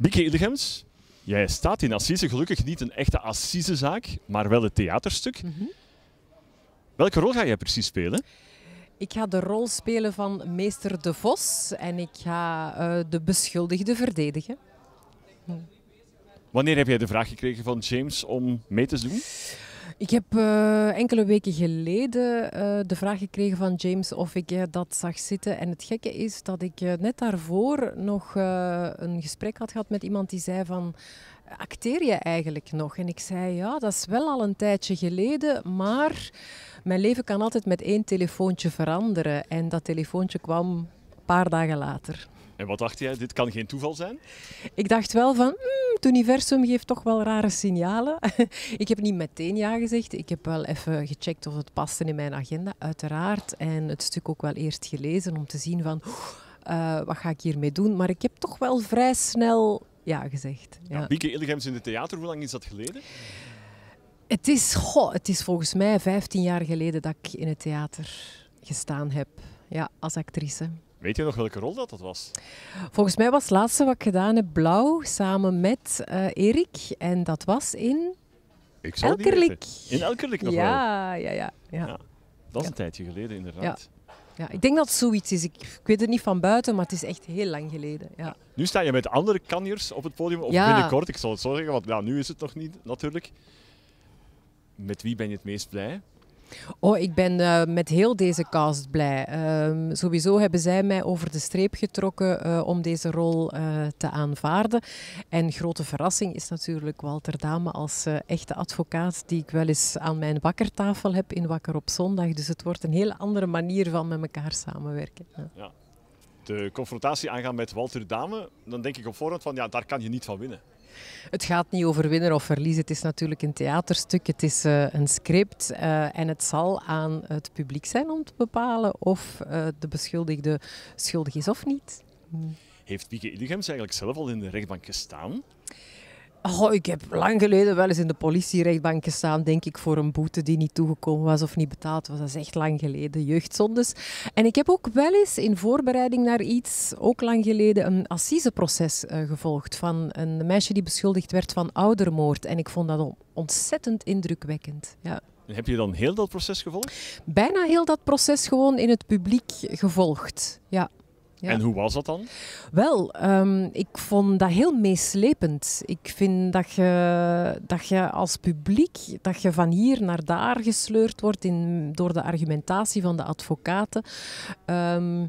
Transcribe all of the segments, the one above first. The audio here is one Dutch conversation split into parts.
Bieke Illegems, jij staat in Assise, gelukkig niet een echte Assisezaak, maar wel het theaterstuk. Mhm. Welke rol ga jij precies spelen? Ik ga de rol spelen van meester De Vos en ik ga eh, de beschuldigde verdedigen. Wanneer heb jij de vraag gekregen van James om mee te doen? Ik heb eh, enkele weken geleden eh, de vraag gekregen van James of ik eh, dat zag zitten. En het gekke is dat ik net daarvoor nog een gesprek had gehad met iemand die zei van... Acteer je eigenlijk nog? En ik zei ja, dat is wel al een tijdje geleden, maar mijn leven kan altijd met één telefoontje veranderen. En dat telefoontje kwam een paar dagen later. En wat dacht jij? Dit kan geen toeval zijn? Ik dacht wel van, hmm, het universum geeft toch wel rare signalen. ik heb niet meteen ja gezegd. Ik heb wel even gecheckt of het paste in mijn agenda, uiteraard. En het stuk ook wel eerst gelezen om te zien van, eh, wat ga ik hiermee doen? Maar ik heb toch wel vrij snel ja gezegd. Ja. Bieke Illegems in de theater, hoe lang is dat geleden? Het is, het is volgens mij 15 jaar geleden dat ik in het theater gestaan heb. Ja, als actrice. Weet je nog welke rol dat, dat was? Volgens mij was het laatste wat ik gedaan heb blauw samen met eh, Erik. En dat was in ik Elkerlik. In Elkerlik nog ja, wel? Ja, ja, ja. ja dat is een tijdje geleden inderdaad. Ja. ja. ik denk dat het zoiets is. Ik, weet het niet van buiten, maar het is echt heel lang geleden. Ja. Nu sta je met andere kanjers op het podium, of binnenkort, ik zal het zo zeggen, want ja, nou, nu is het nog niet natuurlijk. Met wie ben je het meest blij? Oh, ik ben eh, met heel deze cast blij. Ehm, sowieso hebben zij mij over de streep getrokken eh, om deze rol eh, te aanvaarden. En grote verrassing is natuurlijk Walter Dame als echte advocaat die ik wel eens aan mijn wakkertafel heb in Wakker op Zondag. Dus het wordt een heel andere manier van met elkaar samenwerken. Ja. De confrontatie aangaan met Walter Dame, dan denk ik op voorhand van ja, daar kan je niet van winnen. Het gaat niet over winnen of verliezen. Het is natuurlijk een theaterstuk, het is eh, een script. Eh, en het zal aan het publiek zijn om te bepalen of eh, de beschuldigde schuldig is of niet. Heeft Wieke Illigems eigenlijk zelf al in de rechtbank gestaan? Oh, ik heb lang geleden wel eens in de politierechtbank gestaan, denk ik, voor een boete die niet toegekomen was of niet betaald was. Dat is echt lang geleden, jeugdzondes. En ik heb ook wel eens in voorbereiding naar iets, ook lang geleden, een assiseproces eh, gevolgd van een meisje die beschuldigd werd van oudermoord. En ik vond dat ontzettend indrukwekkend. Ja. En heb je dan heel dat proces gevolgd? Bijna heel dat proces gewoon in het publiek gevolgd, ja. En hoe was dat dan? Wel, ehm, ik vond dat heel meeslepend. Ik vind dat je, dat je als publiek, dat je van hier naar daar gesleurd wordt in, door de argumentatie van de advocaten. Ehm,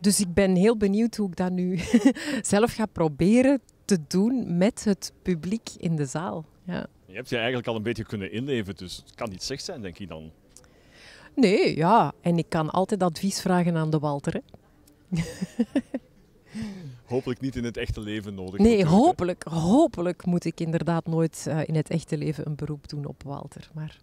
dus ik ben heel benieuwd hoe ik dat nu zelf ga proberen te doen met het publiek in de zaal. Ja. Je hebt je eigenlijk al een beetje kunnen inleven, dus het kan niet slecht zijn, denk ik dan. Nee, ja. En ik kan altijd advies vragen aan de Walter. Hè? hopelijk niet in het echte leven nodig. Nee, hopelijk, hopelijk moet ik inderdaad nooit eh, in het echte leven een beroep doen op Walter. Maar